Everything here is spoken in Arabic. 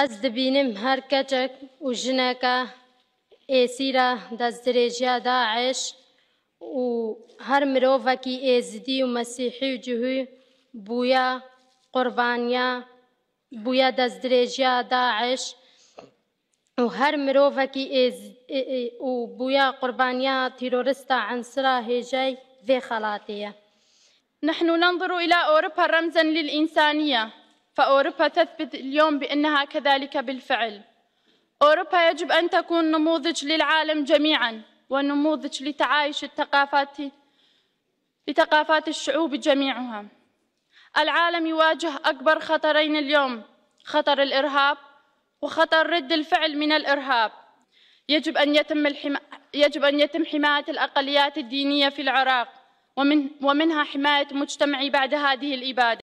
از دبینم هر کچک و جنکا ایسی را دست دریجی داعش و هر مروفکی ایزدی و مسیحی و جهوی قربانیا بویا دست دریجی داعش و هر مروفکی ایز و بویا قربانیا تیرورستا عنصرا هیجای ذی خلاتیه نحن ننظر الى اوروبا رمزا للانسانيه فأوروبا تثبت اليوم بأنها كذلك بالفعل أوروبا يجب أن تكون نموذج للعالم جميعا ونموذج لتعايش الثقافات لثقافات الشعوب جميعها العالم يواجه أكبر خطرين اليوم خطر الإرهاب وخطر رد الفعل من الإرهاب يجب أن يتم, الحما... يجب أن يتم حماية الأقليات الدينية في العراق ومن... ومنها حماية مجتمعي بعد هذه الإبادة